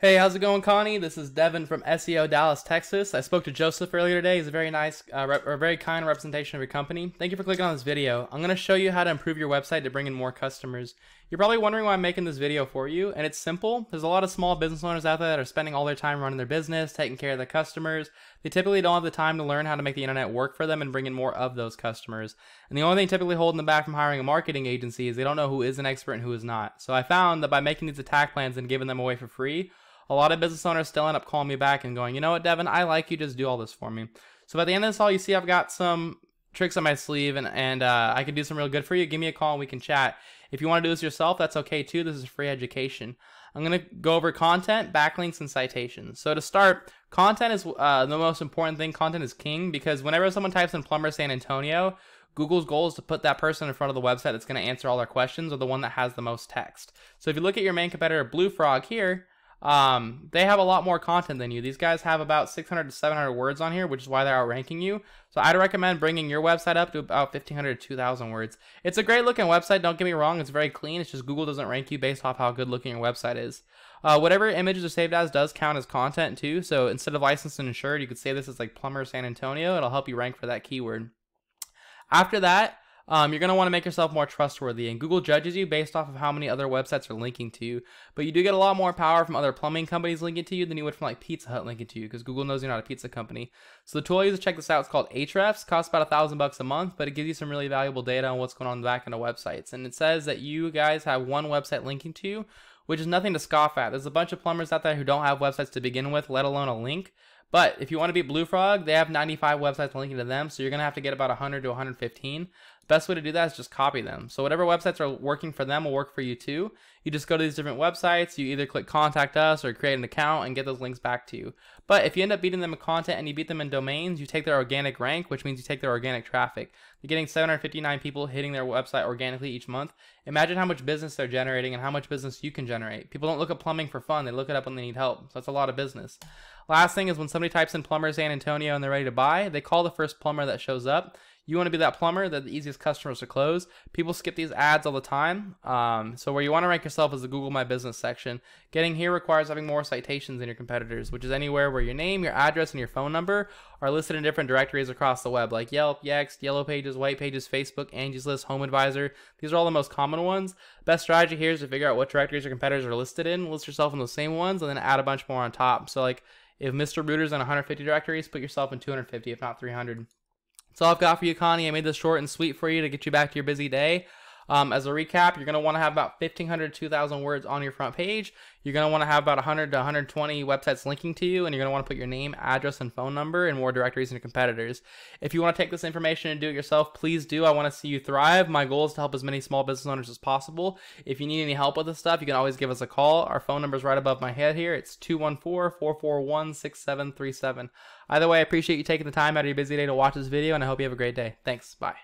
Hey, how's it going, Connie? This is Devin from SEO Dallas, Texas. I spoke to Joseph earlier today. He's a very nice uh, or very kind representation of your company. Thank you for clicking on this video. I'm going to show you how to improve your website to bring in more customers. You're probably wondering why I'm making this video for you, and it's simple. There's a lot of small business owners out there that are spending all their time running their business, taking care of their customers. They typically don't have the time to learn how to make the internet work for them and bring in more of those customers. And the only thing typically holding them back from hiring a marketing agency is they don't know who is an expert and who is not. So I found that by making these attack plans and giving them away for free, a lot of business owners still end up calling me back and going, you know what, Devin, I like you. Just do all this for me. So by the end of this all, you see I've got some tricks on my sleeve and, and uh, I can do some real good for you. Give me a call and we can chat. If you want to do this yourself, that's okay too. This is free education. I'm going to go over content, backlinks, and citations. So to start, content is uh, the most important thing. Content is king because whenever someone types in plumber San Antonio, Google's goal is to put that person in front of the website that's going to answer all their questions or the one that has the most text. So if you look at your main competitor, Blue Frog here, um, they have a lot more content than you. These guys have about 600 to 700 words on here, which is why they're outranking you. So I'd recommend bringing your website up to about 1500 to 2000 words. It's a great looking website. Don't get me wrong. It's very clean. It's just Google doesn't rank you based off how good looking your website is. Uh, whatever images are saved as does count as content too. So instead of licensed and insured, you could say this as like plumber San Antonio. It'll help you rank for that keyword. After that, um, you're going to want to make yourself more trustworthy, and Google judges you based off of how many other websites are linking to you. But you do get a lot more power from other plumbing companies linking to you than you would from like Pizza Hut linking to you, because Google knows you're not a pizza company. So the tool I use to check this out is called Ahrefs. Costs about a thousand bucks a month, but it gives you some really valuable data on what's going on the back end of websites. And it says that you guys have one website linking to you, which is nothing to scoff at. There's a bunch of plumbers out there who don't have websites to begin with, let alone a link. But if you want to beat Blue Frog, they have 95 websites linking to them, so you're going to have to get about 100 to 115. Best way to do that is just copy them. So whatever websites are working for them will work for you too. You just go to these different websites, you either click contact us or create an account and get those links back to you. But if you end up beating them in content and you beat them in domains, you take their organic rank, which means you take their organic traffic. They're getting 759 people hitting their website organically each month. Imagine how much business they're generating and how much business you can generate. People don't look at plumbing for fun, they look it up when they need help. So that's a lot of business. Last thing is when somebody types in plumber San Antonio and they're ready to buy, they call the first plumber that shows up. You want to be that plumber that the easiest customers to close. People skip these ads all the time. Um, so where you want to rank yourself is the Google My Business section. Getting here requires having more citations than your competitors, which is anywhere where your name, your address, and your phone number are listed in different directories across the web, like Yelp, Yext, Yellow Pages, White Pages, Facebook, Angie's List, Home Advisor. These are all the most common ones. Best strategy here is to figure out what directories your competitors are listed in, list yourself in those same ones, and then add a bunch more on top. So like if Mr. Rooter's in 150 directories, put yourself in 250, if not 300. So I've got for you, Connie. I made this short and sweet for you to get you back to your busy day. Um, as a recap, you're going to want to have about 1,500 2,000 words on your front page. You're going to want to have about 100 to 120 websites linking to you, and you're going to want to put your name, address, and phone number in more directories and your competitors. If you want to take this information and do it yourself, please do. I want to see you thrive. My goal is to help as many small business owners as possible. If you need any help with this stuff, you can always give us a call. Our phone number is right above my head here. It's 214 441 6737. Either way, I appreciate you taking the time out of your busy day to watch this video, and I hope you have a great day. Thanks. Bye.